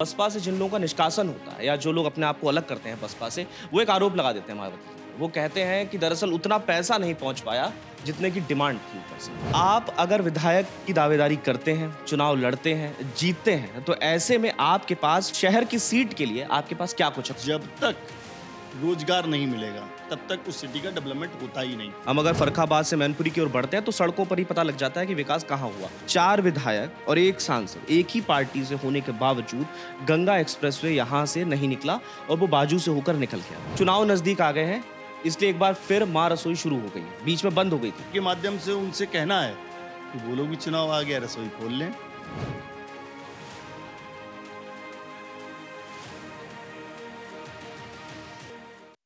बसपा से जिन लोगों का निष्कासन होता है या जो लोग अपने आप को अलग करते हैं बसपा से वो एक आरोप लगा देते हैं मायावती वो कहते हैं कि दरअसल उतना पैसा नहीं पहुंच पाया जितने की डिमांड थी ऊपर से आप अगर विधायक की दावेदारी करते हैं चुनाव लड़ते हैं जीतते हैं तो ऐसे में आपके पास शहर की सीट के लिए आपके पास क्या कुछ जब तक रोजगार नहीं मिलेगा तब तक उस सिटी का डेवलपमेंट होता ही नहीं हम अगर फरखाबाद से मैनपुरी की ओर बढ़ते हैं तो सड़कों पर ही पता लग जाता है कि विकास कहाँ हुआ चार विधायक और एक सांसद एक ही पार्टी से होने के बावजूद गंगा एक्सप्रेस वे यहाँ से नहीं निकला और वो बाजू से होकर निकल गया चुनाव नजदीक आ गए हैं इसलिए एक बार फिर माँ रसोई शुरू हो गई बीच में बंद हो गई थी के माध्यम से उनसे कहना है कि वो लोग भी चुनाव आ गया रसोई खोल लें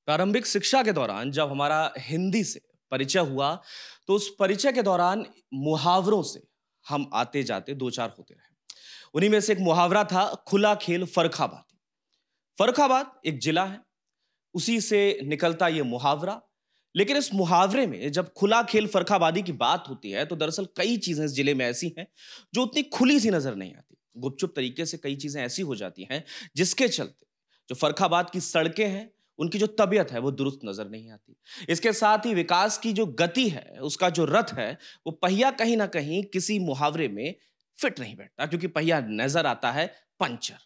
प्रारंभिक शिक्षा के दौरान जब हमारा हिंदी से परिचय हुआ तो उस परिचय के दौरान मुहावरों से हम आते जाते दो चार होते रहे उन्हीं में से एक मुहावरा था खुला खेल फरखाबाद फरखाबाद एक जिला है उसी से निकलता ये मुहावरा लेकिन इस मुहावरे में जब खुला खेल फरखाबादी की बात होती है तो दरअसल कई चीज़ें इस जिले में ऐसी हैं जो उतनी खुली सी नज़र नहीं आती गुपचुप तरीके से कई चीज़ें ऐसी हो जाती हैं जिसके चलते जो फरखाबाद की सड़कें हैं उनकी जो तबीयत है वो दुरुस्त नजर नहीं आती इसके साथ ही विकास की जो गति है उसका जो रथ है वो पहिया कहीं ना कहीं किसी मुहावरे में फिट नहीं बैठता क्योंकि पहिया नजर आता है पंचर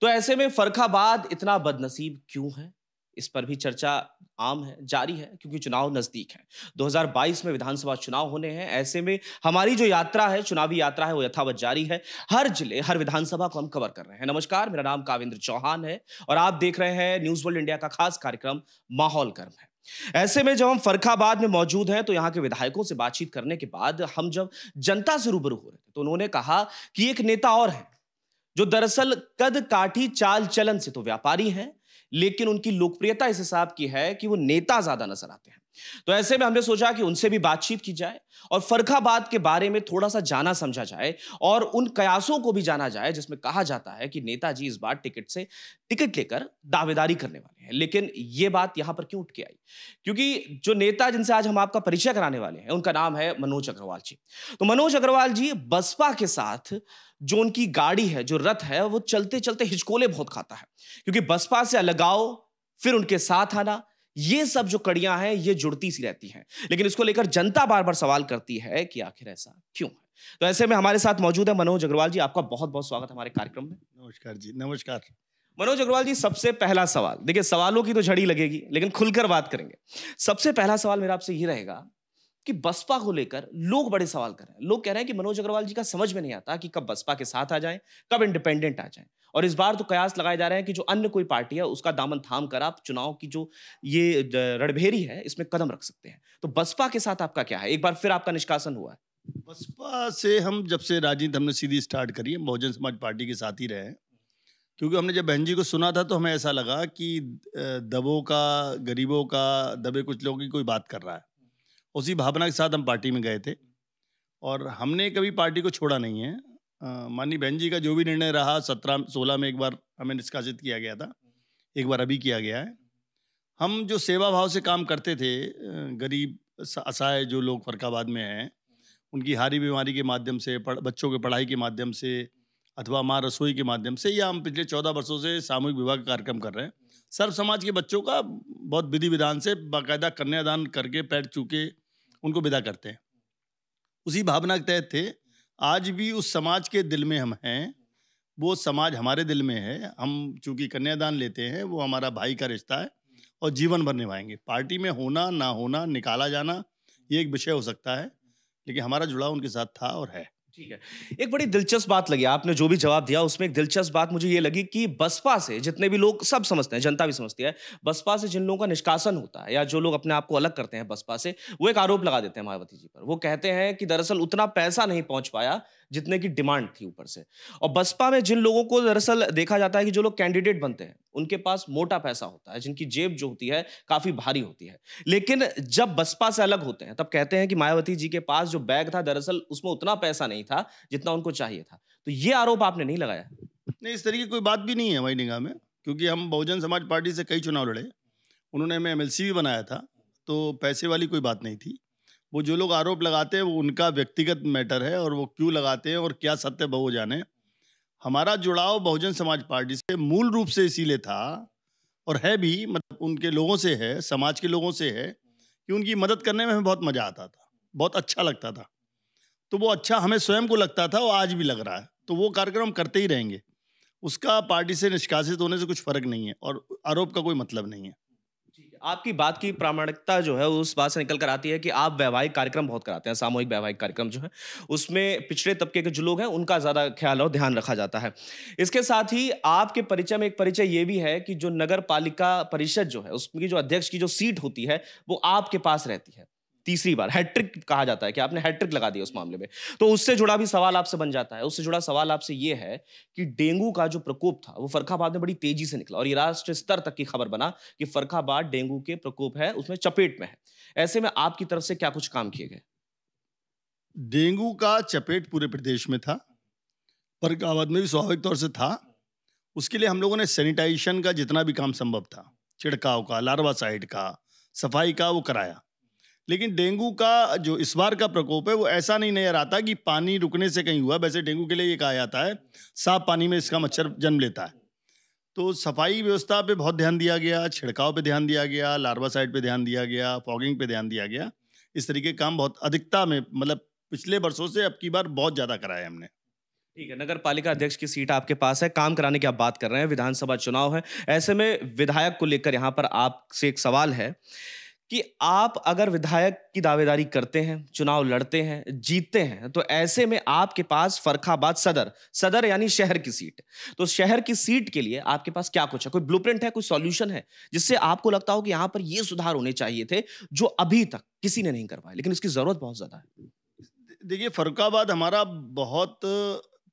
तो ऐसे में फरखाबाद इतना बदनसीब क्यों है इस पर भी चर्चा आम है जारी है क्योंकि चुनाव नज़दीक है 2022 में विधानसभा चुनाव होने हैं ऐसे में हमारी जो यात्रा है चुनावी यात्रा है वो यथावत जारी है हर जिले हर विधानसभा को हम कवर कर रहे हैं नमस्कार मेरा नाम काविंद्र चौहान है और आप देख रहे हैं न्यूज़ वर्ल्ड इंडिया का खास कार्यक्रम माहौल गर्म है ऐसे में जब हम फरखाबाद में मौजूद हैं तो यहाँ के विधायकों से बातचीत करने के बाद हम जब जनता से रूबरू हो रहे थे तो उन्होंने कहा कि एक नेता और है जो दरअसल कद काठी चाल चलन से तो व्यापारी हैं लेकिन उनकी लोकप्रियता इस हिसाब की है कि वो नेता ज्यादा नजर आते हैं तो ऐसे में हमने सोचा कि उनसे भी बातचीत की जाए और फरखाबाद के बारे में थोड़ा सा जाना समझा जाए और उन कयासों को भी जाना जाए जिसमें कहा जाता है कि नेताजी इस बार टिकट से टिकट लेकर दावेदारी करने वाले हैं लेकिन यह बात यहां पर क्यों उठ के आई क्योंकि जो नेता जिनसे आज हम आपका परिचय कराने वाले हैं उनका नाम है मनोज अग्रवाल जी तो मनोज अग्रवाल जी बसपा के साथ जो उनकी गाड़ी है जो रथ है वो चलते चलते हिचकोले बहुत खाता है क्योंकि बसपा से अलगाव फिर उनके साथ आना ये सब जो कड़ियां हैं ये जुड़ती सी रहती हैं लेकिन इसको लेकर जनता बार बार सवाल करती है कि आखिर ऐसा क्यों है तो ऐसे में हमारे साथ मौजूद है मनोज अग्रवाल जी आपका बहुत बहुत स्वागत हमारे कार्यक्रम में नमस्कार जी नमस्कार मनोज अग्रवाल जी सबसे पहला सवाल देखिए सवालों की तो झड़ी लगेगी लेकिन खुलकर बात करेंगे सबसे पहला सवाल मेरा आपसे ये रहेगा कि बसपा को लेकर लोग बड़े सवाल कर रहे हैं लोग कह रहे हैं कि मनोज अग्रवाल जी का समझ में नहीं आता कि कब बसपा के साथ आ जाएं कब इंडिपेंडेंट आ जाएं और इस बार तो कयास लगाए जा रहे हैं कि जो अन्य कोई पार्टी है उसका दामन थाम कर आप चुनाव की जो ये रणभेरी है इसमें कदम रख सकते हैं तो बसपा के साथ आपका क्या है एक बार फिर आपका निष्कासन हुआ है बसपा से हम जब से राजनीति हमने सीधी स्टार्ट करी है बहुजन समाज पार्टी के साथ ही रहे हैं क्योंकि हमने जब बहन जी को सुना था तो हमें ऐसा लगा कि दबों का गरीबों का दबे कुछ लोगों की कोई बात कर रहा है उसी भावना के साथ हम पार्टी में गए थे और हमने कभी पार्टी को छोड़ा नहीं है माननीय बहन जी का जो भी निर्णय रहा सत्रह सोलह में एक बार हमें निष्कासित किया गया था एक बार अभी किया गया है हम जो सेवा भाव से काम करते थे गरीब असहाय जो लोग फरकाबाद में हैं उनकी हारी बीमारी के माध्यम से बच्चों के पढ़ाई के माध्यम से अथवा माँ रसोई के माध्यम से या हम पिछले चौदह वर्षों से सामूहिक विवाह का कार्यक्रम कर रहे हैं सर्व समाज के बच्चों का बहुत विधि विधान से बाकायदा कन्यादान करके पैर चूके उनको विदा करते हैं उसी भावना के तहत थे आज भी उस समाज के दिल में हम हैं वो समाज हमारे दिल में है हम चूंकि कन्यादान लेते हैं वो हमारा भाई का रिश्ता है और जीवन भर निभाएंगे पार्टी में होना ना होना निकाला जाना ये एक विषय हो सकता है लेकिन हमारा जुड़ाव उनके साथ था और है ठीक है एक बड़ी दिलचस्प बात लगी आपने जो भी जवाब दिया उसमें एक दिलचस्प बात मुझे ये लगी कि बसपा से जितने भी लोग सब समझते हैं जनता भी समझती है बसपा से जिन लोगों का निष्कासन होता है या जो लोग अपने आप को अलग करते हैं बसपा से वो एक आरोप लगा देते हैं मायावती जी पर वो कहते हैं कि दरअसल उतना पैसा नहीं पहुंच पाया जितने की डिमांड थी ऊपर से और बसपा में जिन लोगों को दरअसल देखा जाता है कि जो लोग कैंडिडेट बनते हैं उनके पास मोटा पैसा होता है जिनकी जेब जो होती है काफी भारी होती है लेकिन जब बसपा से अलग होते हैं तब कहते हैं कि मायावती जी के पास जो बैग था दरअसल उसमें उतना पैसा नहीं था जितना उनको चाहिए था तो ये आरोप आपने नहीं लगाया नहीं इस तरीके की कोई बात भी नहीं है हमारी निगाह में क्योंकि हम बहुजन समाज पार्टी से कई चुनाव लड़े उन्होंने हमें एम भी बनाया था तो पैसे वाली कोई बात नहीं थी वो जो लोग आरोप लगाते हैं वो उनका व्यक्तिगत मैटर है और वो क्यों लगाते हैं और क्या सत्य बहु जाने हमारा जुड़ाव बहुजन समाज पार्टी से मूल रूप से इसीलिए था और है भी मतलब उनके लोगों से है समाज के लोगों से है कि उनकी मदद करने में हमें बहुत मज़ा आता था बहुत अच्छा लगता था तो वो अच्छा हमें स्वयं को लगता था वो आज भी लग रहा है तो वो कार्यक्रम करते ही रहेंगे उसका पार्टी से निष्कासित होने से कुछ फ़र्क नहीं है और आरोप का कोई मतलब नहीं है आपकी बात की प्रामाणिकता जो है उस बात से निकल कर आती है कि आप वैवाहिक कार्यक्रम बहुत कराते हैं सामूहिक वैवाहिक कार्यक्रम जो है उसमें पिछड़े तबके के जो लोग हैं उनका ज़्यादा ख्याल और ध्यान रखा जाता है इसके साथ ही आपके परिचय में एक परिचय ये भी है कि जो नगर पालिका परिषद जो है उसकी जो अध्यक्ष की जो सीट होती है वो आपके पास रहती है तीसरी बार हैट्रिक कहा जाता है कि आपने हैट्रिक लगा दिया उस मामले में तो उससे जुड़ा भी सवाल आपसे बन जाता है उससे जुड़ा सवाल आपसे ये है कि डेंगू का जो प्रकोप था वो फरखाबाद में बड़ी तेजी से निकला और ये राष्ट्र स्तर तक की खबर बना कि फरखाबाद डेंगू के प्रकोप है उसमें चपेट में है ऐसे में आपकी तरफ से क्या कुछ काम किए गए डेंगू का चपेट पूरे प्रदेश में था फरखाबाद में भी स्वाभाविक तौर से था उसके लिए हम लोगों ने सैनिटाइजेशन का जितना भी काम संभव था छिड़काव का लार्वा साइड का सफाई का वो कराया लेकिन डेंगू का जो इस बार का प्रकोप है वो ऐसा नहीं नजर आता कि पानी रुकने से कहीं हुआ वैसे डेंगू के लिए ये कहा जाता है साफ पानी में इसका मच्छर जन्म लेता है तो सफाई व्यवस्था पे बहुत ध्यान दिया गया छिड़काव पे ध्यान दिया गया लार्वा साइड पे ध्यान दिया गया फॉगिंग पे ध्यान दिया गया इस तरीके काम बहुत अधिकता में मतलब पिछले वर्षों से अब की बार बहुत ज़्यादा कराया हमने ठीक है नगर पालिका अध्यक्ष की सीट आपके पास है काम कराने की आप बात कर रहे हैं विधानसभा चुनाव है ऐसे में विधायक को लेकर यहाँ पर आपसे एक सवाल है कि आप अगर विधायक की दावेदारी करते हैं चुनाव लड़ते हैं जीतते हैं तो ऐसे में आपके पास फरखाबाद सदर सदर यानी शहर की सीट तो शहर की सीट के लिए आपके पास क्या कुछ है कोई ब्लूप्रिंट है कोई सॉल्यूशन है जिससे आपको लगता हो कि यहाँ पर ये सुधार होने चाहिए थे जो अभी तक किसी ने नहीं करवाया लेकिन इसकी जरूरत बहुत ज्यादा है देखिए फरुखाबाद हमारा बहुत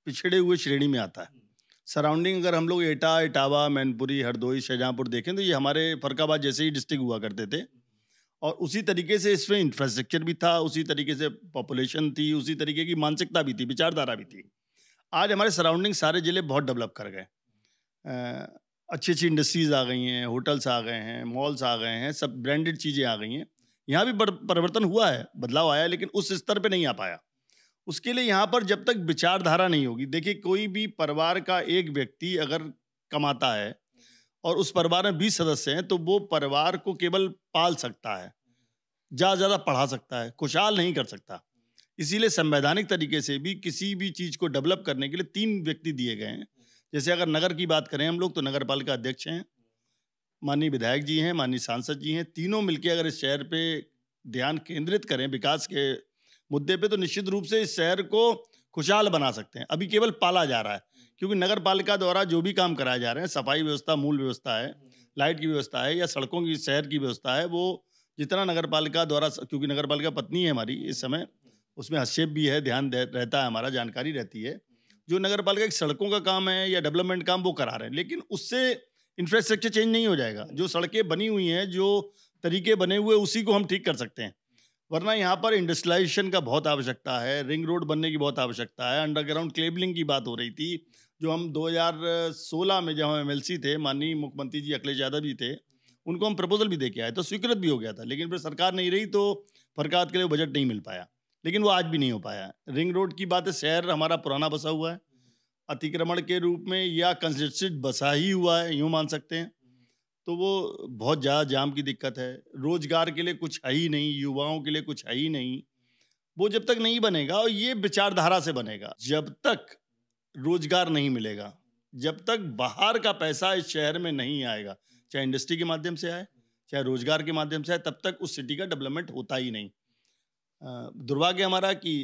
पिछड़े हुए श्रेणी में आता है सराउंडिंग अगर हम लोग एटा इटावा मैनपुरी हरदोई शाहजहांपुर देखें तो ये हमारे फरकाबाद जैसे ही डिस्ट्रिक्ट हुआ करते थे और उसी तरीके से इसमें इंफ्रास्ट्रक्चर भी था उसी तरीके से पॉपुलेशन थी उसी तरीके की मानसिकता भी थी विचारधारा भी थी आज हमारे सराउंडिंग सारे ज़िले बहुत डेवलप कर गए अच्छी अच्छी इंडस्ट्रीज़ आ गई हैं होटल्स आ गए हैं मॉल्स आ गए हैं सब ब्रांडेड चीज़ें आ गई हैं यहाँ भी परिवर्तन हुआ है बदलाव आया लेकिन उस स्तर पर नहीं आ पाया उसके लिए यहाँ पर जब तक विचारधारा नहीं होगी देखिए कोई भी परिवार का एक व्यक्ति अगर कमाता है और उस परिवार में बीस सदस्य हैं तो वो परिवार को केवल पाल सकता है ज़्यादा ज़्यादा पढ़ा सकता है खुशहाल नहीं कर सकता इसीलिए संवैधानिक तरीके से भी किसी भी चीज़ को डेवलप करने के लिए तीन व्यक्ति दिए गए हैं जैसे अगर नगर की बात करें हम लोग तो नगर पालिका अध्यक्ष हैं माननीय विधायक जी हैं माननीय सांसद जी हैं तीनों मिलकर अगर इस शहर पे ध्यान केंद्रित करें विकास के मुद्दे पे तो निश्चित रूप से इस शहर को खुशहाल बना सकते हैं अभी केवल पाला जा रहा है क्योंकि नगर पालिका द्वारा जो भी काम कराए जा रहे हैं सफाई व्यवस्था मूल व्यवस्था है लाइट की व्यवस्था है या सड़कों की शहर की व्यवस्था है वो जितना नगर पालिका द्वारा क्योंकि नगर पालिका पत्नी है हमारी इस समय उसमें हस्तक्षेप भी है ध्यान रहता है हमारा जानकारी रहती है जो नगर पालिका की सड़कों का काम है या डेवलपमेंट काम वो करा रहे हैं लेकिन उससे इंफ्रास्ट्रक्चर चेंज नहीं हो जाएगा जो सड़कें बनी हुई हैं जो तरीके बने हुए उसी को हम ठीक कर सकते हैं वरना यहाँ पर इंडस्ट्रियलाइजेशन का बहुत आवश्यकता है रिंग रोड बनने की बहुत आवश्यकता है अंडरग्राउंड क्लेबलिंग की बात हो रही थी जो हम 2016 में जब हम एम थे माननीय मुख्यमंत्री जी अखिलेश यादव जी थे उनको हम प्रपोजल भी दे के आए तो स्वीकृत भी हो गया था लेकिन फिर सरकार नहीं रही तो फरकात के लिए बजट नहीं मिल पाया लेकिन वो आज भी नहीं हो पाया रिंग रोड की बात है शहर हमारा पुराना बसा हुआ है अतिक्रमण के रूप में या कंस्ट्रक्टेड बसा ही हुआ है यूँ मान सकते हैं तो वो बहुत ज़्यादा जाम की दिक्कत है रोजगार के लिए कुछ है ही नहीं युवाओं के लिए कुछ है ही नहीं वो जब तक नहीं बनेगा और ये विचारधारा से बनेगा जब तक रोजगार नहीं मिलेगा जब तक बाहर का पैसा इस शहर में नहीं आएगा चाहे इंडस्ट्री के माध्यम से आए चाहे रोजगार के माध्यम से आए तब तक उस सिटी का डेवलपमेंट होता ही नहीं दुर्भाग्य हमारा कि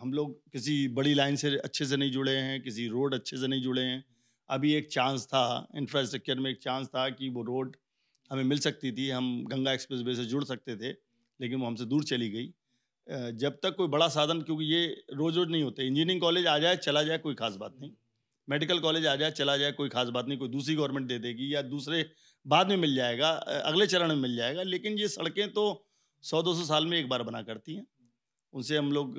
हम लोग किसी बड़ी लाइन से अच्छे से नहीं जुड़े हैं किसी रोड अच्छे से नहीं जुड़े हैं अभी एक चांस था इंफ्रास्ट्रक्चर में एक चांस था कि वो रोड हमें मिल सकती थी हम गंगा एक्सप्रेस वे से जुड़ सकते थे लेकिन वो हमसे दूर चली गई जब तक कोई बड़ा साधन क्योंकि ये रोज़ रोज़ नहीं होते इंजीनियरिंग कॉलेज आ जाए चला जाए कोई खास बात नहीं मेडिकल कॉलेज आ जाए चला जाए कोई खास बात नहीं कोई दूसरी गवर्नमेंट दे देगी या दूसरे बाद में मिल जाएगा अगले चरण में मिल जाएगा लेकिन ये सड़कें तो सौ दो सौ साल में एक बार बना करती हैं उनसे हम लोग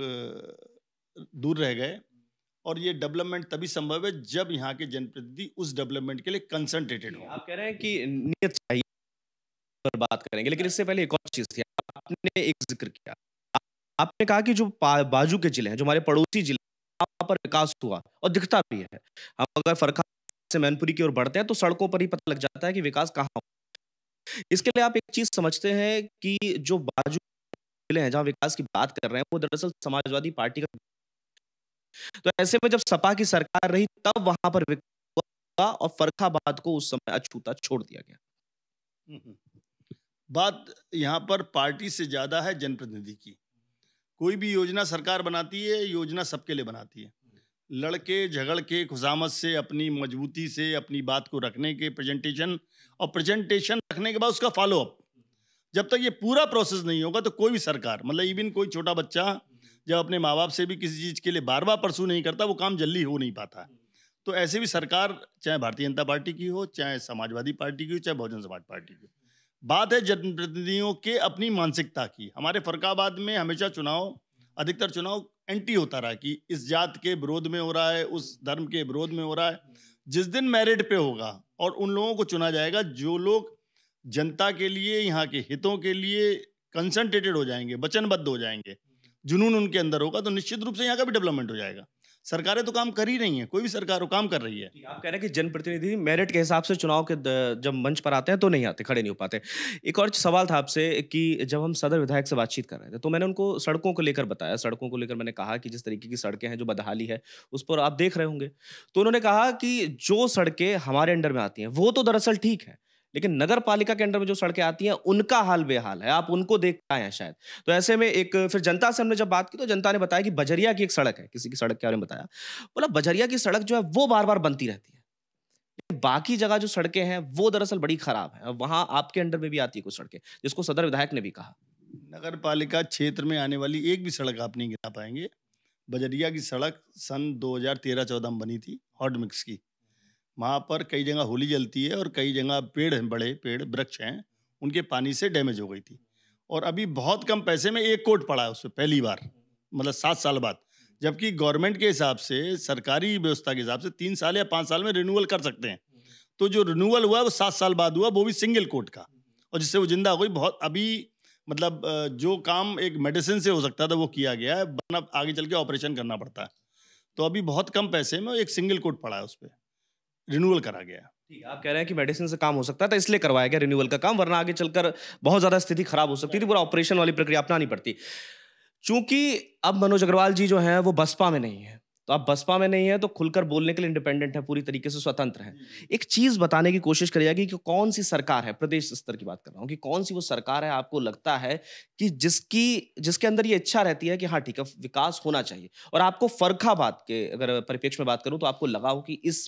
दूर रह गए और ये डेवलपमेंट तभी संभव है जब यहाँ के जनप्रतिनिधि उस डेवलपमेंट के लिए कंसंट्रेटेड हो आप कह रहे हैं कि नियत चाहिए पर बात करेंगे लेकिन इससे पहले एक और चीज़ थी आपने एक जिक्र किया आपने कहा कि जो बाजू के जिले हैं जो हमारे पड़ोसी जिले वहाँ पर विकास हुआ और दिखता भी है हम अगर फरखा से मैनपुरी की ओर बढ़ते हैं तो सड़कों पर ही पता लग जाता है कि विकास कहाँ इसके लिए आप एक चीज समझते हैं कि जो बाजू जिले हैं जहाँ विकास की बात कर रहे हैं वो दरअसल समाजवादी पार्टी का तो ऐसे में जब सपा की सरकार रही तब वहां पर विकास और फरखाबाद को उस समय अछूता छोड़ दिया गया हम्म, हम्म। बात यहाँ पर पार्टी से ज्यादा है जनप्रतिनिधि की कोई भी योजना सरकार बनाती है योजना सबके लिए बनाती है लड़के झगड़ के खुजामत से अपनी मजबूती से अपनी बात को रखने के प्रेजेंटेशन और प्रेजेंटेशन रखने के बाद उसका फॉलोअप जब तक ये पूरा प्रोसेस नहीं होगा तो कोई भी सरकार मतलब इवन कोई छोटा बच्चा जब अपने माँ बाप से भी किसी चीज़ के लिए बार बार परसू नहीं करता वो काम जल्दी हो नहीं पाता है तो ऐसे भी सरकार चाहे भारतीय जनता पार्टी की हो चाहे समाजवादी पार्टी की हो चाहे बहुजन समाज पार्टी की हो बात है जनप्रतिनिधियों के अपनी मानसिकता की हमारे फरकाबाद में हमेशा चुनाव अधिकतर चुनाव एंटी होता रहा कि इस जात के विरोध में हो रहा है उस धर्म के विरोध में हो रहा है जिस दिन मेरिट पे होगा और उन लोगों को चुना जाएगा जो लोग जनता के लिए यहाँ के हितों के लिए कंसनट्रेटेड हो जाएंगे वचनबद्ध हो जाएंगे जुनून उनके अंदर होगा तो निश्चित रूप से यहाँ का भी डेवलपमेंट हो जाएगा सरकारें तो काम कर ही रही हैं कोई भी सरकार काम कर रही है आप कह रहे हैं कि जनप्रतिनिधि मेरिट के हिसाब से चुनाव के जब मंच पर आते हैं तो नहीं आते खड़े नहीं हो पाते एक और सवाल था आपसे कि जब हम सदर विधायक से बातचीत कर रहे थे तो मैंने उनको सड़कों को लेकर बताया सड़कों को लेकर मैंने कहा कि जिस तरीके की सड़कें हैं जो बदहाली है उस पर आप देख रहे होंगे तो उन्होंने कहा कि जो सड़कें हमारे अंडर में आती हैं वो तो दरअसल ठीक है लेकिन नगर पालिका के अंडर में जो सड़कें आती हैं उनका हाल बेहाल है आप उनको देख पाए हैं शायद तो ऐसे में एक फिर जनता से हमने जब बात की तो जनता ने बताया कि बजरिया की एक सड़क है किसी की सड़क के बारे में बताया बोला बजरिया की सड़क जो है वो बार बार बनती रहती है बाकी जगह जो सड़कें हैं वो दरअसल बड़ी खराब है वहां आपके अंडर में भी आती है कुछ सड़कें जिसको सदर विधायक ने भी कहा नगर पालिका क्षेत्र में आने वाली एक भी सड़क आप नहीं गिना पाएंगे बजरिया की सड़क सन 2013-14 में बनी थी हॉट मिक्स की वहाँ पर कई जगह होली जलती है और कई जगह पेड़ हैं बड़े पेड़ वृक्ष हैं उनके पानी से डैमेज हो गई थी और अभी बहुत कम पैसे में एक कोट पड़ा है पर पहली बार मतलब सात साल बाद जबकि गवर्नमेंट के हिसाब से सरकारी व्यवस्था के हिसाब से तीन साल या पाँच साल में रिन्यूअल कर सकते हैं तो जो रिन्यूअल हुआ वो सात साल बाद हुआ वो भी सिंगल कोट का और जिससे वो जिंदा हो गई बहुत अभी मतलब जो काम एक मेडिसिन से हो सकता था वो किया गया है आगे चल के ऑपरेशन करना पड़ता है तो अभी बहुत कम पैसे में एक सिंगल कोट पड़ा है उस पर रिन्यूअल करा गया ठीक आप कह रहे हैं कि मेडिसिन से काम हो सकता था इसलिए करवाया गया रिन्यूअल का काम वरना आगे चलकर बहुत ज़्यादा स्थिति खराब हो सकती थी पूरा ऑपरेशन वाली प्रक्रिया अपनानी पड़ती चूंकि अब मनोज अग्रवाल जी जो हैं वो बसपा में नहीं है तो आप बसपा में नहीं है तो खुलकर बोलने के लिए इंडिपेंडेंट है पूरी तरीके से स्वतंत्र है एक चीज बताने की कोशिश करिएगा कि कौन सी सरकार है प्रदेश स्तर की बात कर रहा हूँ कि कौन सी वो सरकार है आपको लगता है कि जिसकी जिसके अंदर ये इच्छा रहती है कि हाँ ठीक है विकास होना चाहिए और आपको फरखाबाद के अगर परिप्रेक्ष्य में बात करूँ तो आपको लगा हो कि इस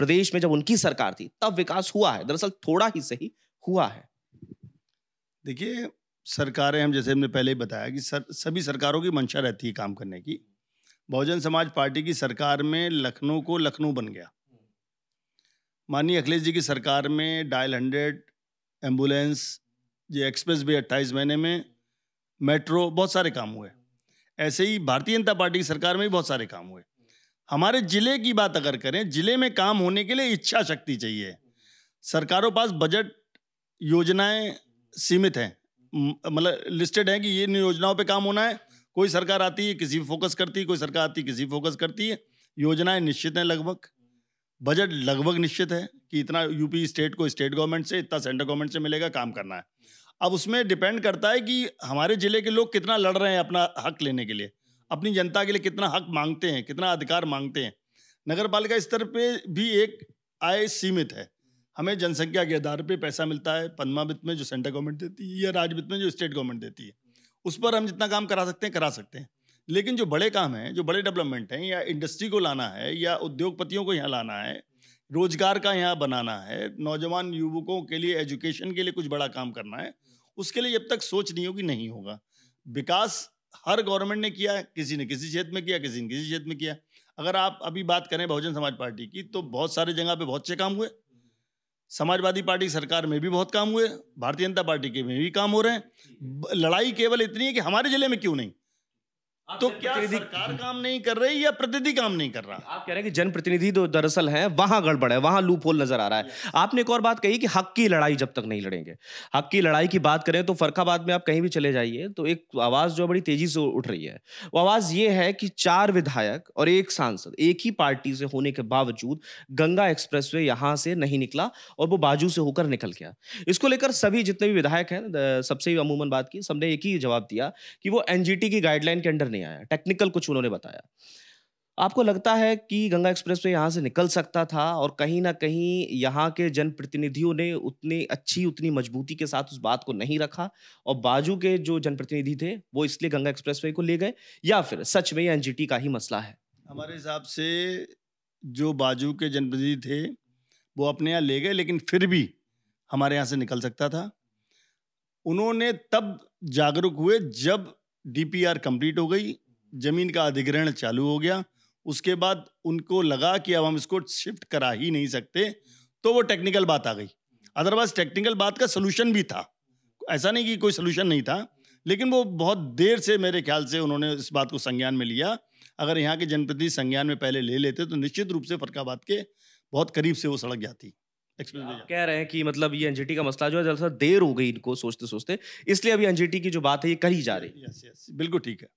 प्रदेश में जब उनकी सरकार थी तब विकास हुआ है दरअसल थोड़ा ही सही हुआ है देखिए सरकारें हम जैसे हमने पहले ही बताया कि सर, सभी सरकारों की मंशा रहती है काम करने की बहुजन समाज पार्टी की सरकार में लखनऊ को लखनऊ बन गया माननीय अखिलेश जी की सरकार में डायल हंड्रेड एम्बुलेंस ये एक्सप्रेस वे अट्ठाईस महीने में मेट्रो बहुत सारे काम हुए ऐसे ही भारतीय जनता पार्टी की सरकार में भी बहुत सारे काम हुए हमारे ज़िले की बात अगर करें ज़िले में काम होने के लिए इच्छा शक्ति चाहिए सरकारों पास बजट योजनाएं सीमित हैं मतलब लिस्टेड हैं कि ये इन योजनाओं पे काम होना है कोई सरकार आती है किसी फोकस करती है कोई सरकार आती है किसी फोकस करती है योजनाएं निश्चित हैं लगभग बजट लगभग निश्चित है कि इतना यूपी स्टेट को स्टेट गवर्नमेंट से इतना सेंट्रल गवर्नमेंट से मिलेगा काम करना है अब उसमें डिपेंड करता है कि हमारे ज़िले के लोग कितना लड़ रहे हैं अपना हक लेने के लिए अपनी जनता के लिए कितना हक मांगते हैं कितना अधिकार मांगते हैं नगर पालिका स्तर पर भी एक आय सीमित है हमें जनसंख्या के आधार पर पैसा मिलता है पद्मा वित्त में जो सेंट्रल गवर्नमेंट देती है या राज्य वित्त में जो स्टेट गवर्नमेंट देती है उस पर हम जितना काम करा सकते हैं करा सकते हैं लेकिन जो बड़े काम हैं जो बड़े डेवलपमेंट हैं या इंडस्ट्री को लाना है या उद्योगपतियों को यहाँ लाना है रोजगार का यहाँ बनाना है नौजवान युवकों के लिए एजुकेशन के लिए कुछ बड़ा काम करना है उसके लिए जब तक सोच नहीं होगी नहीं होगा विकास हर गवर्नमेंट ने किया है किसी ने किसी क्षेत्र में किया किसी ने किसी क्षेत्र में किया अगर आप अभी बात करें बहुजन समाज पार्टी की तो बहुत सारे जगह पे बहुत से काम हुए समाजवादी पार्टी सरकार में भी बहुत काम हुए भारतीय जनता पार्टी के में भी काम हो रहे हैं लड़ाई केवल इतनी है कि हमारे जिले में क्यों नहीं तो क्या सरकार काम नहीं कर रही या प्रतिनिधि काम नहीं कर रहा आप कह रहे हैं कि जनप्रतिनिधि जो तो दरअसल हैं वहां गड़बड़ है वहां लूप होल नजर आ रहा है आपने एक और बात कही कि हक की लड़ाई जब तक नहीं लड़ेंगे हक की लड़ाई की बात करें तो फरखाबाद में आप कहीं भी चले जाइए तो एक आवाज जो बड़ी तेजी से उठ रही है वो आवाज ये है कि चार विधायक और एक सांसद एक ही पार्टी से होने के बावजूद गंगा एक्सप्रेस वे यहां से नहीं निकला और वो बाजू से होकर निकल गया इसको लेकर सभी जितने भी विधायक हैं सबसे अमूमन बात की सबने एक ही जवाब दिया कि वो एनजीटी की गाइडलाइन के अंडर नहीं आया टेक्निकल कुछ उन्होंने बताया आपको लगता है कि गंगा एक्सप्रेस वे यहाँ से निकल सकता था और कहीं ना कहीं यहाँ के जनप्रतिनिधियों ने उतनी अच्छी उतनी मजबूती के साथ उस बात को नहीं रखा और बाजू के जो जनप्रतिनिधि थे वो इसलिए गंगा एक्सप्रेस वे को ले गए या फिर सच में एन जी का ही मसला है हमारे हिसाब से जो बाजू के जनप्रतिनिधि थे वो अपने यहाँ ले गए लेकिन फिर भी हमारे यहाँ से निकल सकता था उन्होंने तब जागरूक हुए जब डीपीआर कंप्लीट हो गई जमीन का अधिग्रहण चालू हो गया उसके बाद उनको लगा कि अब हम इसको शिफ्ट करा ही नहीं सकते तो वो टेक्निकल बात आ गई अदरवाइज टेक्निकल बात का सोल्यूशन भी था ऐसा नहीं कि कोई सोल्यूशन नहीं था लेकिन वो बहुत देर से मेरे ख्याल से उन्होंने इस बात को संज्ञान में लिया अगर यहाँ के जनप्रतिनिधि संज्ञान में पहले ले लेते तो निश्चित रूप से फरकाबाद के बहुत करीब से वो सड़क जाती कह रहे हैं कि मतलब ये एनजीटी का मसला जो है जरा देर हो गई इनको सोचते सोचते इसलिए अभी एनजीटी की जो बात है ये कही जा रही है बिल्कुल ठीक है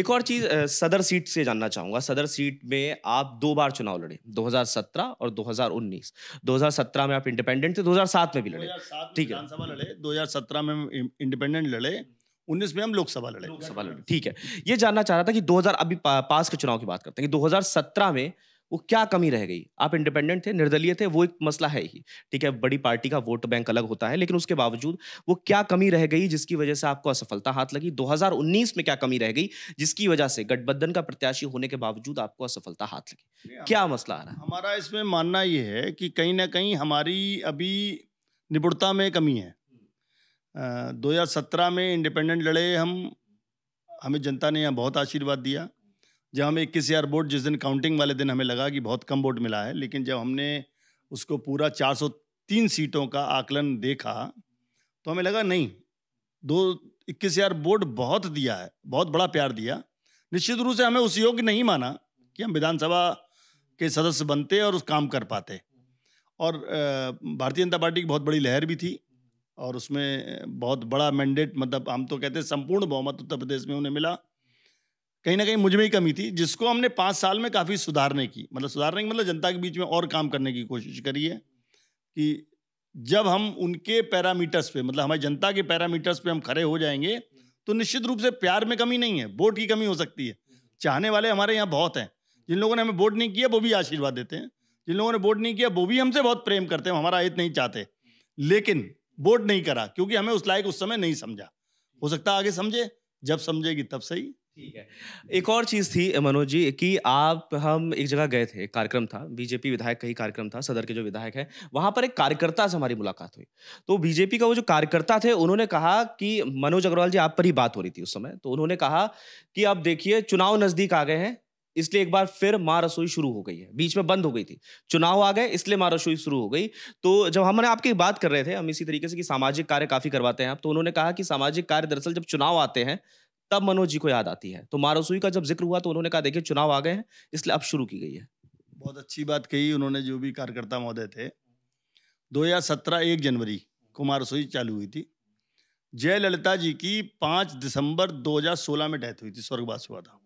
एक और चीज सदर सीट से जानना चाहूंगा सदर सीट में आप दो बार चुनाव लड़े 2017 और 2019 2017 में आप इंडिपेंडेंट थे 2007 में भी लड़े ठीक है विधानसभा लड़े 2017 में इंडिपेंडेंट लड़े 19 में हम लोकसभा लड़े लोकसभा लड़े ठीक है ये जानना चाह रहा था कि 2000 अभी पास के चुनाव की बात करते हैं कि 2017 में वो क्या कमी रह गई आप इंडिपेंडेंट थे निर्दलीय थे वो एक मसला है ही ठीक है बड़ी पार्टी का वोट बैंक अलग होता है लेकिन उसके बावजूद वो क्या कमी रह गई जिसकी वजह से आपको असफलता हाथ लगी 2019 में क्या कमी रह गई जिसकी वजह से गठबंधन का प्रत्याशी होने के बावजूद आपको असफलता हाथ लगी क्या मसला आ रहा है हमारा इसमें मानना ये है कि कहीं ना कहीं हमारी अभी निपुणता में कमी है दो में इंडिपेंडेंट लड़े हम हमें जनता ने यहाँ बहुत आशीर्वाद दिया जब हमें इक्कीस हज़ार वोट जिस दिन काउंटिंग वाले दिन हमें लगा कि बहुत कम वोट मिला है लेकिन जब हमने उसको पूरा 403 सीटों का आकलन देखा तो हमें लगा नहीं दो इक्कीस हज़ार वोट बहुत दिया है बहुत बड़ा प्यार दिया निश्चित रूप से हमें उस योग्य नहीं माना कि हम विधानसभा के सदस्य बनते और उस काम कर पाते और भारतीय जनता पार्टी की बहुत बड़ी लहर भी थी और उसमें बहुत बड़ा मैंडेट मतलब हम तो कहते हैं संपूर्ण बहुमत उत्तर प्रदेश में उन्हें मिला कहीं ना कहीं मुझ में ही कमी थी जिसको हमने पाँच साल में काफ़ी सुधारने की मतलब सुधारने की मतलब जनता के बीच में और काम करने की कोशिश करी है कि जब हम उनके पैरामीटर्स पे मतलब हमारी जनता के पैरामीटर्स पे हम खड़े हो जाएंगे तो निश्चित रूप से प्यार में कमी नहीं है वोट की कमी हो सकती है चाहने वाले हमारे यहाँ बहुत हैं जिन लोगों ने हमें वोट नहीं किया वो भी आशीर्वाद देते हैं जिन लोगों ने वोट नहीं किया वो भी हमसे बहुत प्रेम करते हैं हमारा हित नहीं चाहते लेकिन वोट नहीं करा क्योंकि हमें उस लायक उस समय नहीं समझा हो सकता आगे समझे जब समझेगी तब सही है एक और चीज़ थी मनोज जी कि आप हम एक जगह गए थे कार्यक्रम था बीजेपी विधायक का ही कार्यक्रम था सदर के जो विधायक है वहाँ पर एक कार्यकर्ता से हमारी मुलाकात हुई तो बीजेपी का वो जो कार्यकर्ता थे उन्होंने कहा कि मनोज अग्रवाल जी आप पर ही बात हो रही थी उस समय तो उन्होंने कहा कि आप देखिए चुनाव नज़दीक आ गए हैं इसलिए एक बार फिर माँ रसोई शुरू हो गई है बीच में बंद हो गई थी चुनाव आ गए इसलिए माँ रसोई शुरू हो गई तो जब हमने आपकी बात कर रहे थे हम इसी तरीके से कि सामाजिक कार्य काफ़ी करवाते हैं आप तो उन्होंने कहा कि सामाजिक कार्य दरअसल जब चुनाव आते हैं तब मनोज जी को याद आती है तो मारोसुई का जब जिक्र हुआ तो उन्होंने कहा देखिए चुनाव आ गए हैं इसलिए अब शुरू की गई है बहुत अच्छी बात कही उन्होंने जो भी कार्यकर्ता महोदय थे दो हजार सत्रह एक जनवरी को मारोसुई चालू हुई थी जयललिता जी की पाँच दिसंबर 2016 में डेथ हुई थी स्वर्गवास हुआ था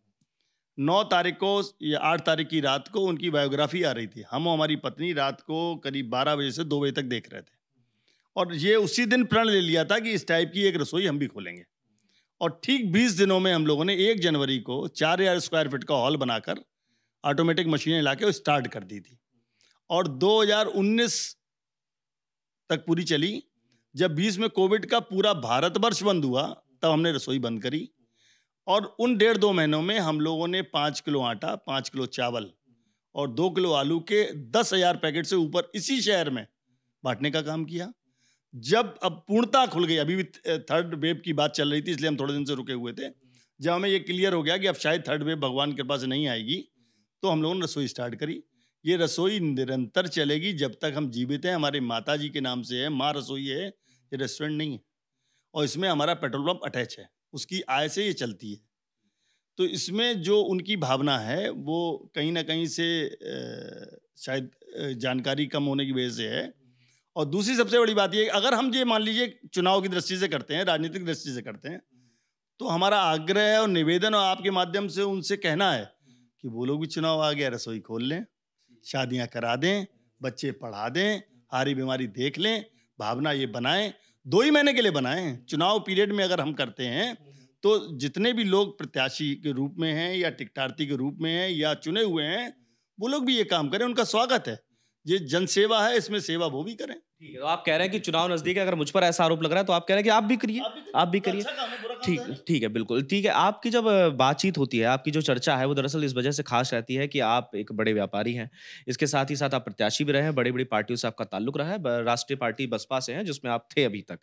नौ तारीख को या आठ तारीख की रात को उनकी बायोग्राफी आ रही थी हम हमारी पत्नी रात को करीब बारह बजे से दो बजे तक देख रहे थे और ये उसी दिन प्रण ले लिया था कि इस टाइप की एक रसोई हम भी खोलेंगे और ठीक बीस दिनों में हम लोगों ने एक जनवरी को चार हजार स्क्वायर फीट का हॉल बनाकर ऑटोमेटिक मशीनें ला के स्टार्ट कर दी थी और 2019 तक पूरी चली जब बीस में कोविड का पूरा भारतवर्ष बंद हुआ तब हमने रसोई बंद करी और उन डेढ़ दो महीनों में हम लोगों ने पाँच किलो आटा पाँच किलो चावल और दो किलो आलू के दस हजार पैकेट से ऊपर इसी शहर में बांटने का काम किया जब अब पूर्णता खुल गई अभी भी थर्ड वेव की बात चल रही थी इसलिए हम थोड़े दिन से रुके हुए थे जब हमें ये क्लियर हो गया कि अब शायद थर्ड वेव भगवान के पास नहीं आएगी तो हम लोगों ने रसोई स्टार्ट करी ये रसोई निरंतर चलेगी जब तक हम जीवित हैं हमारे माता जी के नाम से है माँ रसोई है ये रेस्टोरेंट नहीं है और इसमें हमारा पेट्रोल पम्प अटैच है उसकी आय से ये चलती है तो इसमें जो उनकी भावना है वो कहीं ना कहीं से शायद जानकारी कम होने की वजह से है और दूसरी सबसे बड़ी बात ये अगर हम ये मान लीजिए चुनाव की दृष्टि से करते हैं राजनीतिक दृष्टि से करते हैं तो हमारा आग्रह और निवेदन और आपके माध्यम से उनसे कहना है कि वो लोग भी चुनाव आ गया रसोई खोल लें शादियां करा दें बच्चे पढ़ा दें हारी बीमारी देख लें भावना ये बनाएं दो ही महीने के लिए बनाएं चुनाव पीरियड में अगर हम करते हैं तो जितने भी लोग प्रत्याशी के रूप में हैं या टिकटार्थी के रूप में हैं या चुने हुए हैं वो लोग भी ये काम करें उनका स्वागत है ये जनसेवा है इसमें सेवा वो भी करें ठीक है तो आप कह रहे हैं कि चुनाव नजदीक है अगर मुझ पर ऐसा आरोप लग रहा है तो आप कह रहे हैं कि आप भी करिए आप भी करिए अच्छा ठीक ठीक है बिल्कुल ठीक है आपकी जब बातचीत होती है आपकी जो चर्चा है वो दरअसल इस वजह से खास रहती है कि आप एक बड़े व्यापारी हैं इसके साथ ही साथ आप प्रत्याशी भी रहे हैं बड़ी बड़ी पार्टियों से आपका ताल्लुक रहा है राष्ट्रीय पार्टी बसपा से हैं जिसमें आप थे अभी तक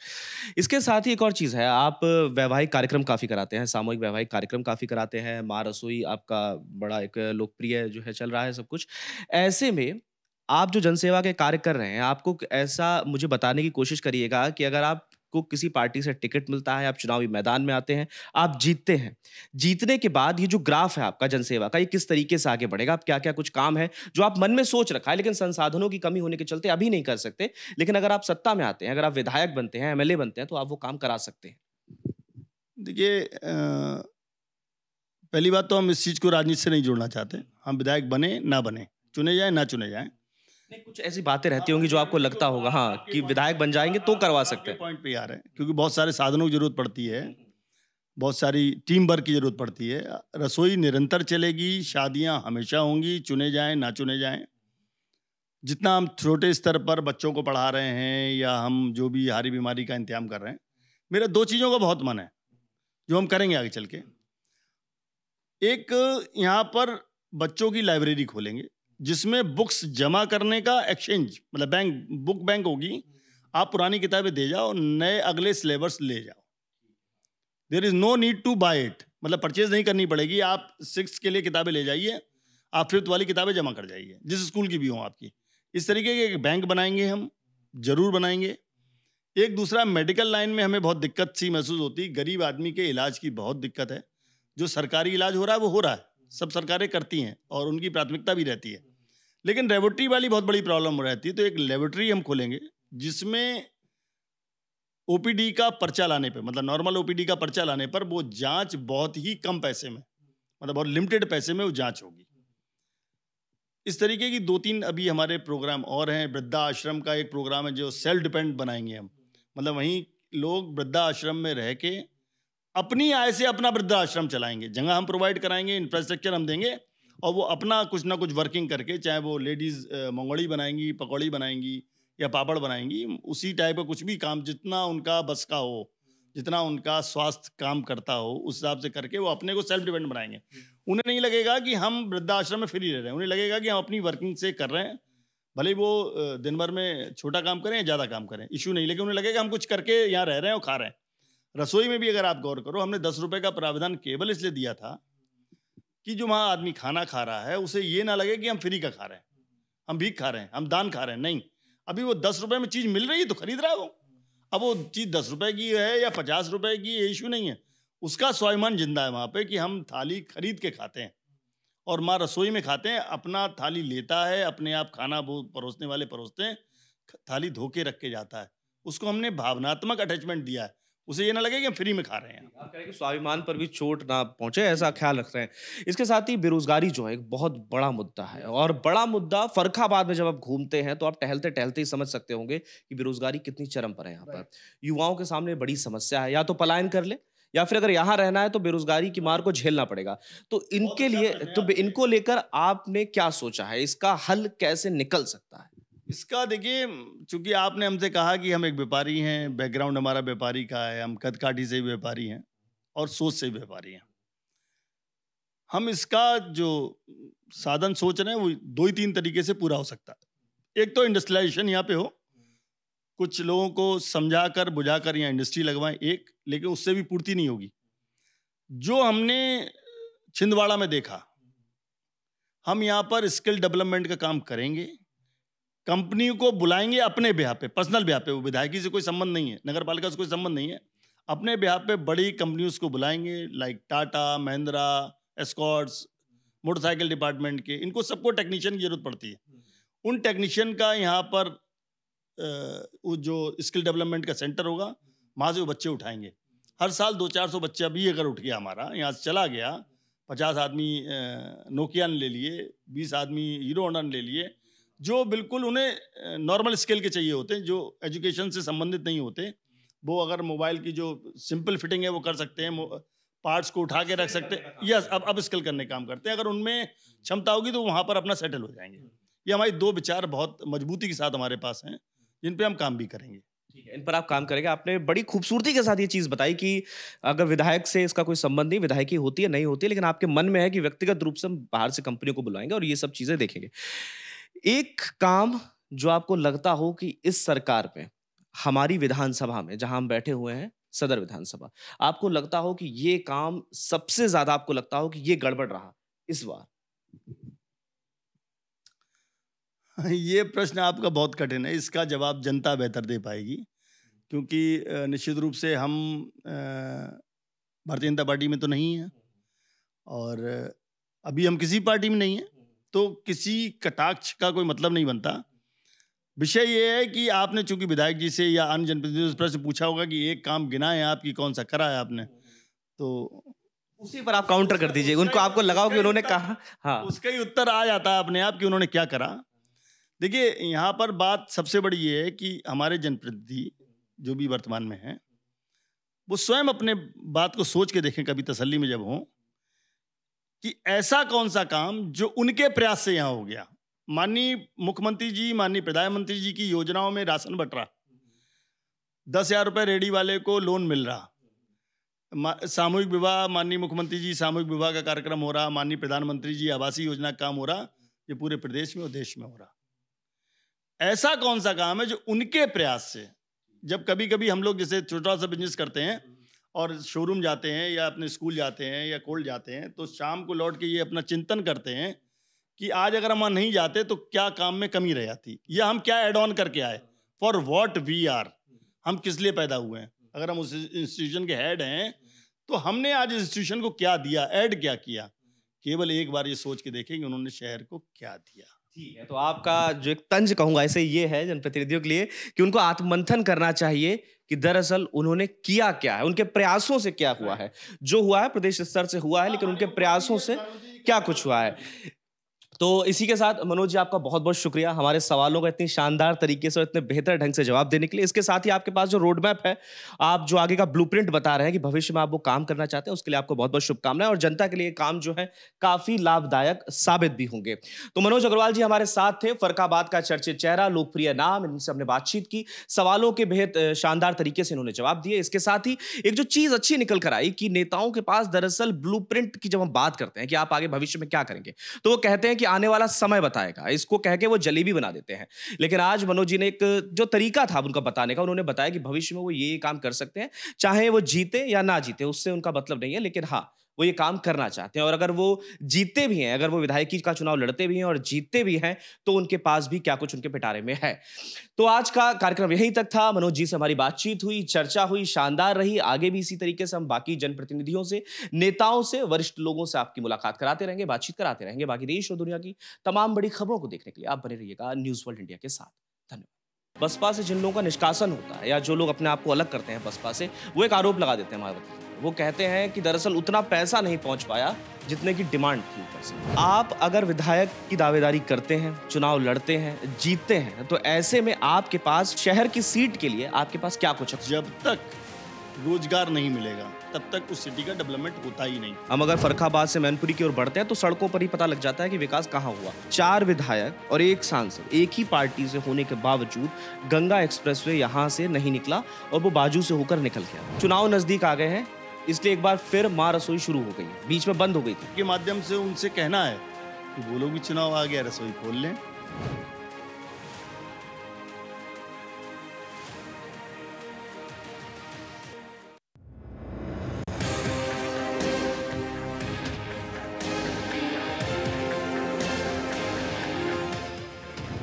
इसके साथ ही एक और चीज़ है आप वैवाहिक कार्यक्रम काफ़ी कराते हैं सामूहिक वैवाहिक कार्यक्रम काफ़ी कराते हैं माँ रसोई आपका बड़ा एक लोकप्रिय जो है चल रहा है सब कुछ ऐसे में आप जो जनसेवा के कार्य कर रहे हैं आपको ऐसा मुझे बताने की कोशिश करिएगा कि अगर आपको किसी पार्टी से टिकट मिलता है आप चुनावी मैदान में आते हैं आप जीतते हैं जीतने के बाद ये जो ग्राफ है आपका जनसेवा का ये किस तरीके से आगे बढ़ेगा आप क्या क्या कुछ काम है जो आप मन में सोच रखा है लेकिन संसाधनों की कमी होने के चलते अभी नहीं कर सकते लेकिन अगर आप सत्ता में आते हैं अगर आप विधायक बनते हैं एमएलए बनते हैं तो आप वो काम करा सकते हैं देखिए पहली बात तो हम इस चीज़ को राजनीति से नहीं जोड़ना चाहते हम विधायक बने ना बने चुने जाए ना चुने जाए नहीं कुछ ऐसी बातें रहती होंगी जो आपको लगता होगा हाँ कि विधायक बन जाएंगे तो करवा सकते हैं पॉइंट पे आ रहे हैं क्योंकि बहुत सारे साधनों की जरूरत पड़ती है बहुत सारी टीम वर्क की जरूरत पड़ती है रसोई निरंतर चलेगी शादियां हमेशा होंगी चुने जाएं ना चुने जाएं जितना हम छोटे स्तर पर बच्चों को पढ़ा रहे हैं या हम जो भी हारी बीमारी का इंतजाम कर रहे हैं मेरा दो चीज़ों का बहुत मन है जो हम करेंगे आगे चल के एक यहाँ पर बच्चों की लाइब्रेरी खोलेंगे जिसमें बुक्स जमा करने का एक्सचेंज मतलब बैंक बुक बैंक होगी आप पुरानी किताबें दे जाओ नए अगले सिलेबस ले जाओ there is no need to buy it मतलब परचेज नहीं करनी पड़ेगी आप सिक्स के लिए किताबें ले जाइए आप फिफ्थ वाली किताबें जमा कर जाइए जिस स्कूल की भी हों आपकी इस तरीके के एक बैंक बनाएंगे हम ज़रूर बनाएंगे एक दूसरा मेडिकल लाइन में हमें बहुत दिक्कत सी महसूस होती गरीब आदमी के इलाज की बहुत दिक्कत है जो सरकारी इलाज हो रहा है वो हो रहा है सब सरकारें करती हैं और उनकी प्राथमिकता भी रहती है लेकिन लेबोरेटरी वाली बहुत बड़ी प्रॉब्लम हो रहती है तो एक लेबोरेटरी हम खोलेंगे जिसमें ओपीडी का पर्चा लाने पर मतलब नॉर्मल ओपीडी का पर्चा लाने पर वो जांच बहुत ही कम पैसे में मतलब बहुत लिमिटेड पैसे में वो जांच होगी इस तरीके की दो तीन अभी हमारे प्रोग्राम और हैं वृद्धा आश्रम का एक प्रोग्राम है जो सेल्फ डिपेंड बनाएंगे हम मतलब वहीं लोग वृद्धा आश्रम में रह के अपनी आय से अपना वृद्धा आश्रम चलाएंगे जगह हम प्रोवाइड कराएंगे इंफ्रास्ट्रक्चर हम देंगे और वो अपना कुछ ना कुछ वर्किंग करके चाहे वो लेडीज़ मंगड़ी बनाएंगी पकौड़ी बनाएंगी या पापड़ बनाएंगी उसी टाइप का कुछ भी काम जितना उनका बस का हो जितना उनका स्वास्थ्य काम करता हो उस हिसाब से करके वो अपने को सेल्फ डिपेंड बनाएंगे उन्हें नहीं लगेगा कि हम वृद्धाश्रम में फ्री रह रहे हैं उन्हें लगेगा कि हम अपनी वर्किंग से कर रहे हैं भले वो दिन भर में छोटा काम करें या ज़्यादा काम करें इशू नहीं लेकिन उन्हें लगेगा हम कुछ करके यहाँ रह रहे हैं और खा रहे हैं रसोई में भी अगर आप गौर करो हमने दस रुपये का प्रावधान केवल इसलिए दिया था कि जो वहाँ आदमी खाना खा रहा है उसे ये ना लगे कि हम फ्री का खा रहे हैं हम भीख खा रहे हैं हम दान खा रहे हैं नहीं अभी वो दस रुपये में चीज़ मिल रही है तो खरीद रहा है वो अब वो चीज़ दस रुपये की है या पचास रुपये की ये इशू नहीं है उसका स्वाभिमान जिंदा है वहाँ पे कि हम थाली खरीद के खाते हैं और माँ रसोई में खाते हैं अपना थाली लेता है अपने आप खाना वो परोसने वाले परोसते हैं थाली धो के रख के जाता है उसको हमने भावनात्मक अटैचमेंट दिया है उसे ये ना लगे कि हम फ्री में खा रहे हैं स्वाभिमान पर भी चोट ना पहुंचे ऐसा ख्याल रख रहे हैं इसके साथ ही बेरोजगारी जो है एक बहुत बड़ा मुद्दा है और बड़ा मुद्दा फरखाबाद में जब आप घूमते हैं तो आप टहलते टहलते ही समझ सकते होंगे कि बेरोजगारी कितनी चरम पर है यहाँ पर युवाओं के सामने बड़ी समस्या है या तो पलायन कर ले या फिर अगर यहाँ रहना है तो बेरोजगारी की मार को झेलना पड़ेगा तो इनके अच्छा लिए तो इनको लेकर आपने क्या सोचा है इसका हल कैसे निकल सकता है इसका देखिए चूंकि आपने हमसे कहा कि हम एक व्यापारी हैं बैकग्राउंड हमारा व्यापारी का है हम कदकाठी से व्यापारी हैं और सोच से व्यापारी हैं हम इसका जो साधन सोच रहे हैं वो दो ही तीन तरीके से पूरा हो सकता है एक तो इंडस्ट्रियलाइजेशन यहाँ पे हो कुछ लोगों को समझा कर बुझा कर यहाँ इंडस्ट्री लगवाएं एक लेकिन उससे भी पूर्ति नहीं होगी जो हमने छिंदवाड़ा में देखा हम यहाँ पर स्किल डेवलपमेंट का काम करेंगे कंपनी को बुलाएंगे अपने ब्याह पे पर्सनल ब्याह पे वो विधायकी से कोई संबंध नहीं है नगर पालिका से कोई संबंध नहीं है अपने ब्याह पे बड़ी कंपनी उसको बुलाएंगे like Tata Mahindra Escorts motorcycle department के इनको सबको टेक्नीशियन की जरूरत पड़ती है उन टेक्नीशियन का यहाँ पर वो जो स्किल डेवलपमेंट का सेंटर होगा वहाँ से वो बच्चे उठाएंगे हर साल दो चार सौ बच्चा अभी अगर उठ गया हमारा यहाँ से चला गया पचास आदमी नोकिया ने ले लिए बीस आदमी हीरो होंडा ने ले लिए जो बिल्कुल उन्हें नॉर्मल स्केल के चाहिए होते हैं जो एजुकेशन से संबंधित नहीं होते वो अगर मोबाइल की जो सिंपल फिटिंग है वो कर सकते हैं पार्ट्स को उठा के रख सकते हैं यस अब अब स्किल करने काम करते हैं अगर उनमें क्षमता होगी तो वहाँ पर अपना सेटल हो जाएंगे ये हमारी दो विचार बहुत मजबूती के साथ हमारे पास हैं जिन पे हम काम भी करेंगे ठीक है इन पर आप काम करेंगे आपने बड़ी खूबसूरती के साथ ये चीज़ बताई कि अगर विधायक से इसका कोई संबंध नहीं विधायकी होती है नहीं होती है लेकिन आपके मन में है कि व्यक्तिगत रूप से हम बाहर से कंपनियों को बुलाएंगे और ये सब चीज़ें देखेंगे एक काम जो आपको लगता हो कि इस सरकार में हमारी विधानसभा में जहां हम बैठे हुए हैं सदर विधानसभा आपको लगता हो कि ये काम सबसे ज्यादा आपको लगता हो कि ये गड़बड़ रहा इस बार ये प्रश्न आपका बहुत कठिन है इसका जवाब जनता बेहतर दे पाएगी क्योंकि निश्चित रूप से हम भारतीय जनता पार्टी में तो नहीं है और अभी हम किसी पार्टी में नहीं है तो किसी कटाक्ष का कोई मतलब नहीं बनता विषय ये है कि आपने चूंकि विधायक जी से या अन्य जनप्रतिनिधि प्रश्न पूछा होगा कि एक काम गिना है आपकी कौन सा करा है आपने तो उसी पर आप काउंटर कर दीजिए उनको आपको लगाओ कि उन्होंने कहा हाँ उसका ही उत्तर आ जाता है अपने आप कि उन्होंने क्या करा देखिए यहाँ पर बात सबसे बड़ी ये है कि हमारे जनप्रतिनिधि जो भी वर्तमान में हैं वो स्वयं अपने बात को सोच के देखें कभी तसल्ली में जब हों कि ऐसा कौन सा काम जो उनके प्रयास से यहाँ हो गया माननीय मुख्यमंत्री जी माननीय प्रधानमंत्री जी की योजनाओं में राशन बट रहा दस हजार रुपये रेडी वाले को लोन मिल रहा सामूहिक विवाह माननीय मुख्यमंत्री जी सामूहिक विवाह का कार्यक्रम हो रहा माननीय प्रधानमंत्री जी आवासीय योजना का काम हो रहा ये पूरे प्रदेश में और देश में हो रहा ऐसा कौन सा काम है जो उनके प्रयास से जब कभी कभी हम लोग जैसे छोटा सा बिजनेस करते हैं और शोरूम जाते हैं या अपने स्कूल जाते हैं या कोल्ड जाते हैं तो शाम को लौट के ये अपना चिंतन करते हैं कि आज अगर हम नहीं जाते तो क्या काम में कमी रह जाती या हम क्या एड ऑन करके आए फॉर वॉट वी आर हम किस लिए पैदा हुए हैं अगर हम उस इंस्टीट्यूशन के हेड हैं तो हमने आज इंस्टीट्यूशन को क्या दिया ऐड क्या किया केवल एक बार ये सोच के देखें कि उन्होंने शहर को क्या दिया ठीक है तो आपका जो एक तंज कहूंगा ऐसे ये है जनप्रतिनिधियों के लिए कि उनको आत्ममंथन करना चाहिए कि दरअसल उन्होंने किया क्या है उनके प्रयासों से क्या हुआ है जो हुआ है प्रदेश स्तर से हुआ है लेकिन उनके प्रयासों से क्या कुछ हुआ है तो इसी के साथ मनोज जी आपका बहुत बहुत शुक्रिया हमारे सवालों का इतनी शानदार तरीके से और इतने बेहतर ढंग से जवाब देने के लिए इसके साथ ही आपके पास जो रोड मैप है आप जो आगे का ब्लू बता रहे हैं कि भविष्य में आप वो काम करना चाहते हैं उसके लिए आपको बहुत बहुत शुभकामनाएं और जनता के लिए काम जो है काफी लाभदायक साबित भी होंगे तो मनोज अग्रवाल जी हमारे साथ थे फरकाबाद का चर्चित चेहरा लोकप्रिय नाम इनसे हमने बातचीत की सवालों के बेहद शानदार तरीके से इन्होंने जवाब दिए इसके साथ ही एक जो चीज अच्छी निकल कर आई कि नेताओं के पास दरअसल ब्लू की जब हम बात करते हैं कि आप आगे भविष्य में क्या करेंगे तो वो कहते हैं कि आने वाला समय बताएगा इसको कह के वो जलेबी बना देते हैं लेकिन आज मनोज जी ने एक जो तरीका था उनका बताने का उन्होंने बताया कि भविष्य में वो ये काम कर सकते हैं चाहे वो जीते या ना जीते उससे उनका मतलब नहीं है लेकिन हाँ वो ये काम करना चाहते हैं और अगर वो जीतते भी हैं अगर वो विधायकी का चुनाव लड़ते भी हैं और जीतते भी हैं तो उनके पास भी क्या कुछ उनके पिटारे में है तो आज का कार्यक्रम यहीं तक था मनोज जी से हमारी बातचीत हुई चर्चा हुई शानदार रही आगे भी इसी तरीके से हम बाकी जनप्रतिनिधियों से नेताओं से वरिष्ठ लोगों से आपकी मुलाकात कराते रहेंगे बातचीत कराते रहेंगे बाकी देश और दुनिया की तमाम बड़ी खबरों को देखने के लिए आप बने रहिएगा न्यूज वर्ल्ड इंडिया के साथ धन्यवाद बसपा से जिन लोगों का निष्कासन होता है या जो लोग अपने आप को अलग करते हैं बसपा से वो एक आरोप लगा देते हैं मायावती वो कहते हैं कि दरअसल उतना पैसा नहीं पहुंच पाया जितने की डिमांड थी ऊपर से आप अगर विधायक की दावेदारी करते हैं चुनाव लड़ते हैं जीतते हैं तो ऐसे में आपके पास शहर की सीट के लिए आपके पास क्या कुछ है? जब तक रोजगार नहीं मिलेगा तब तक उस सिटी का डेवलपमेंट होता ही नहीं हम अगर फरखाबाद से मैनपुरी की ओर बढ़ते हैं तो सड़कों पर ही पता लग जाता है कि विकास कहाँ हुआ चार विधायक और एक सांसद एक ही पार्टी से होने के बावजूद गंगा एक्सप्रेसवे यहाँ से नहीं निकला और वो बाजू से होकर निकल गया चुनाव नजदीक आ गए हैं इसलिए एक बार फिर माँ रसोई शुरू हो गई बीच में बंद हो गई थी के माध्यम से उनसे कहना है कि वो लोग भी चुनाव आ गया रसोई खोल लें